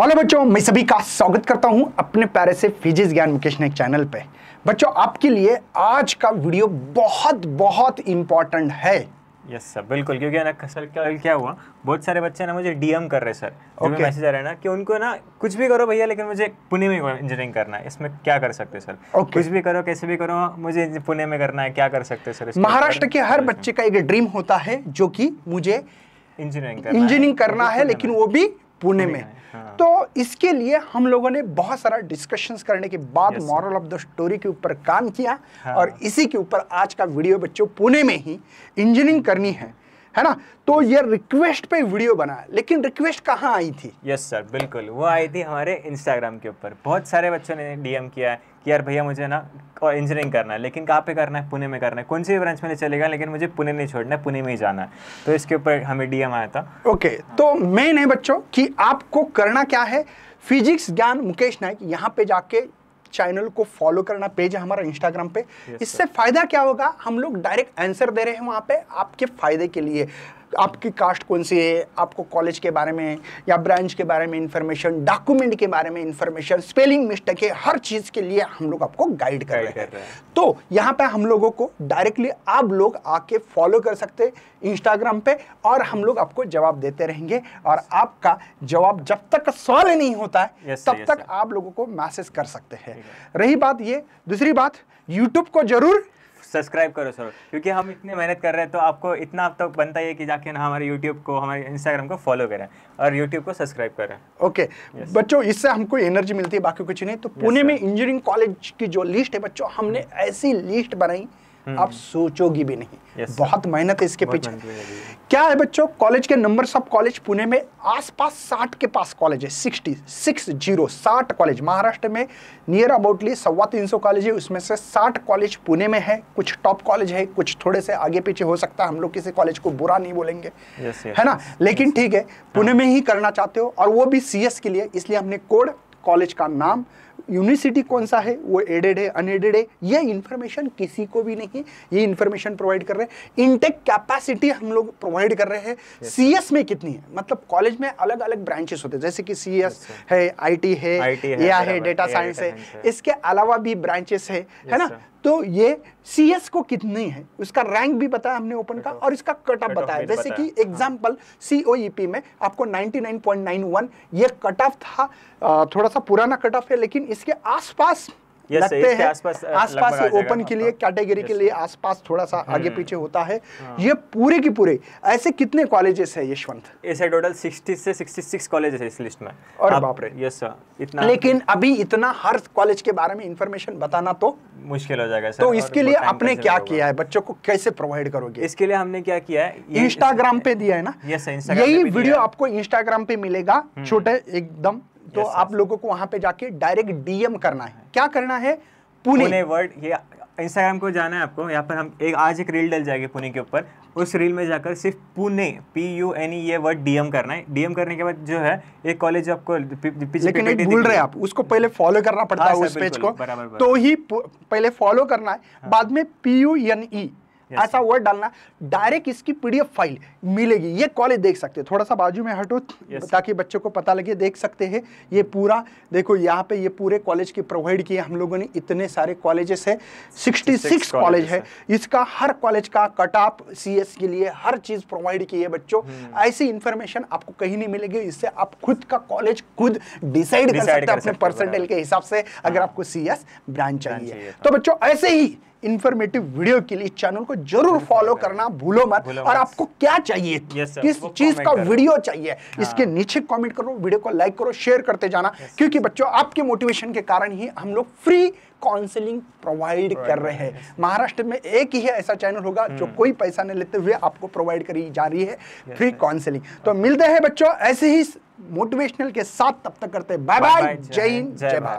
Hello बच्चों मैं सभी का स्वागत करता हूं अपने प्यारे से फिजिक्स ज्ञान मुकेश ने चैनल पे बच्चों आपके लिए आज का वीडियो बहुत बहुत इंपॉर्टेंट है यस yes, सर बिल्कुल क्योंकि ना सर क्या क्या हुआ बहुत सारे बच्चे ना मुझे डीएम कर रहे सर okay. मैसेज आ रहे हैं ना कि उनको ना कुछ भी करो भैया लेकिन मुझे पुणे में इंजीनियरिंग करना है इसमें क्या कर सकते सर okay. कुछ भी करो कैसे भी करो मुझे पुणे में करना है क्या कर सकते सर महाराष्ट्र के हर बच्चे का एक ड्रीम होता है जो कि मुझे इंजीनियरिंग इंजीनियरिंग करना है लेकिन वो भी पुणे में हाँ। तो इसके लिए हम लोगों ने बहुत सारा डिस्कशंस करने के बाद मॉरल ऑफ द स्टोरी के ऊपर काम किया हाँ। और इसी के ऊपर आज का वीडियो बच्चों पुणे में ही इंजीनियरिंग करनी है है ना तो ये रिक्वेस्ट पे वीडियो बना लेकिन रिक्वेस्ट कहाँ आई थी यस yes, सर बिल्कुल वो आई थी हमारे इंस्टाग्राम के ऊपर बहुत सारे बच्चों ने डीएम किया है कि यार भैया मुझे ना और इंजीनियरिंग करना है लेकिन कहाँ पे करना है पुणे में करना है कौन सी ब्रांच में चलेगा लेकिन मुझे पुणे नहीं छोड़ना है पुणे में ही जाना है तो इसके ऊपर हमें डीएम आया था ओके okay, हाँ। तो मेन है बच्चों कि आपको करना क्या है फिजिक्स ज्ञान मुकेश नाइक यहाँ पे जाके चैनल को फॉलो करना पेज है हमारा इंस्टाग्राम पे yes, इससे फ़ायदा क्या होगा हम लोग डायरेक्ट आंसर दे रहे हैं वहां पे आपके फ़ायदे के लिए आपकी कास्ट कौन सी है आपको कॉलेज के बारे में या ब्रांच के बारे में इंफॉर्मेशन डॉक्यूमेंट के बारे में इंफॉर्मेशन स्पेलिंग मिस्टेक है हर चीज़ के लिए हम लोग आपको गाइड कर रहे हैं तो यहाँ पर हम लोगों को डायरेक्टली आप लोग आके फॉलो कर सकते इंस्टाग्राम पे और हम लोग आपको जवाब देते रहेंगे और आपका जवाब जब तक सॉल्व नहीं होता है yes, तब yes, तक yes. आप लोगों को मैसेज कर सकते हैं रही बात ये दूसरी बात यूट्यूब को जरूर सब्सक्राइब करो सर क्योंकि हम इतनी मेहनत कर रहे हैं तो आपको इतना अब तो तक बनता है कि जाके ना हमारे यूट्यूब को हमारे इंस्टाग्राम को फॉलो करें और यूट्यूब को सब्सक्राइब करें ओके yes. बच्चों इससे हमको एनर्जी मिलती है बाकी कुछ नहीं तो पुणे yes, में इंजीनियरिंग कॉलेज की जो लिस्ट है बच्चों हमने ऐसी लिस्ट बनाई आप हम्म। सोचोगी भी नहीं yes, बहुत मेहनत है इसके पीछे क्या है बच्चों कॉलेज के नंबर सब कॉलेज पुणे में आसपास साठ के पास कॉलेज है सिक्सटी सिक्स जीरो साठ कॉलेज महाराष्ट्र में नियर अबाउटली सवा तीन सौ कॉलेज है उसमें से साठ कॉलेज पुणे में है कुछ टॉप कॉलेज है कुछ थोड़े से आगे पीछे हो सकता है हम लोग किसी कॉलेज को बुरा नहीं बोलेंगे yes, yes, है ना लेकिन ठीक है पुणे हाँ। में ही करना चाहते हो और वो भी सी के लिए इसलिए हमने कोड कॉलेज का नाम यूनिवर्सिटी कौन सा है वो एडेड है अनएडेड है ये इन्फॉर्मेशन किसी को भी नहीं ये इन्फॉर्मेशन प्रोवाइड कर रहे हैं इनटेक कैपेसिटी हम लोग प्रोवाइड कर रहे हैं yes. में कितनी है मतलब कॉलेज में अलग अलग ब्रांचेस होते हैं जैसे कि सी yes, है आई है ए है डेटा साइंस है इसके अलावा भी ब्रांचेस है है ना तो ये सीएस को कितने है उसका रैंक भी बताया हमने ओपन का और इसका कट ऑफ बताया जैसे कि एग्जांपल सीओईपी में आपको 99.91 ये कट ऑफ था थोड़ा सा पुराना कट ऑफ है लेकिन इसके आसपास लगते हैं आसपास ओपन तो के लिए कैटेगरी तो के लिए आसपास थोड़ा सा हम्म। आगे पीछे होता है हाँ। ये पूरे के पूरे ऐसे कितने कॉलेजेस है यशवंत ऐसे टोटल सिक्सटी से सिक्सटी सिक्स कॉलेजेस है इस लिस्ट में और बापरे यस सर इतना लेकिन अभी इतना हर कॉलेज के बारे में इन्फॉर्मेशन बताना तो मुश्किल हो जाएगा सर तो इसके लिए आपने क्या किया है बच्चों को कैसे प्रोवाइड करोगे इसके लिए हमने क्या किया है इंस्टाग्राम पे दिया है ना यस सर यही वीडियो आपको इंस्टाग्राम पे मिलेगा हम्म। छोटे एकदम तो yes, आप लोगों को वहां पे जाके डायरेक्ट डीएम करना है क्या करना है पुणे पुणे वर्ड ये इंस्टाग्राम को जाना है आपको यहाँ पर हम एक आज एक रील डल जाएगी पुणे के ऊपर उस रील में जाकर सिर्फ Pune P U N E ये वर्ड डीएम करना है डीएम करने के बाद जो है एक कॉलेज आपको लेकिन एक भूल रहे आप उसको पहले फॉलो करना पड़ता हाँ है उस पेज को तो ही पहले फॉलो करना है हाँ। बाद में पी यू एन ई ऐसा वर्ड डालना डायरेक्ट इसकी पीडीएफ फाइल मिलेगी ये कॉलेज देख सकते हैं थोड़ा सा बाजू में हटो ताकि बच्चों को पता लगे देख सकते हैं ये पूरा देखो यहाँ पे ये पूरे कॉलेज की प्रोवाइड किए हम लोगों ने इतने सारे कॉलेजेस है सिक्सटी सिक्स कॉलेज है इसका हर कॉलेज का कट ऑफ सी के लिए हर चीज़ प्रोवाइड की है बच्चों हम्म। ऐसी इन्फॉर्मेशन आपको कहीं नहीं मिलेगी इससे आप खुद का कॉलेज खुद डिसाइड कर सकते हैं अपने परसेंटेज के हिसाब से अगर हाँ। आपको सी ब्रांच चाहिए हाँ। तो बच्चों ऐसे ही इंफॉर्मेटिव वीडियो के लिए चैनल को जरूर फॉलो करना भूलो मत भूलो और आपको क्या चाहिए yes, किस चीज का वीडियो चाहिए हाँ। इसके नीचे कमेंट करो वीडियो को लाइक करो शेयर करते जाना yes, क्योंकि बच्चों आपके मोटिवेशन के कारण ही हम लोग फ्री काउंसलिंग प्रोवाइड कर रहे हैं महाराष्ट्र में एक ही ऐसा चैनल होगा जो हम्म। कोई पैसा नहीं लेते हुए आपको प्रोवाइड करी जा रही है फ्री काउंसलिंग तो मिलते हैं बच्चों ऐसे ही मोटिवेशनल के साथ तब तक करते हैं बाय बाय जय हिंद जय भारत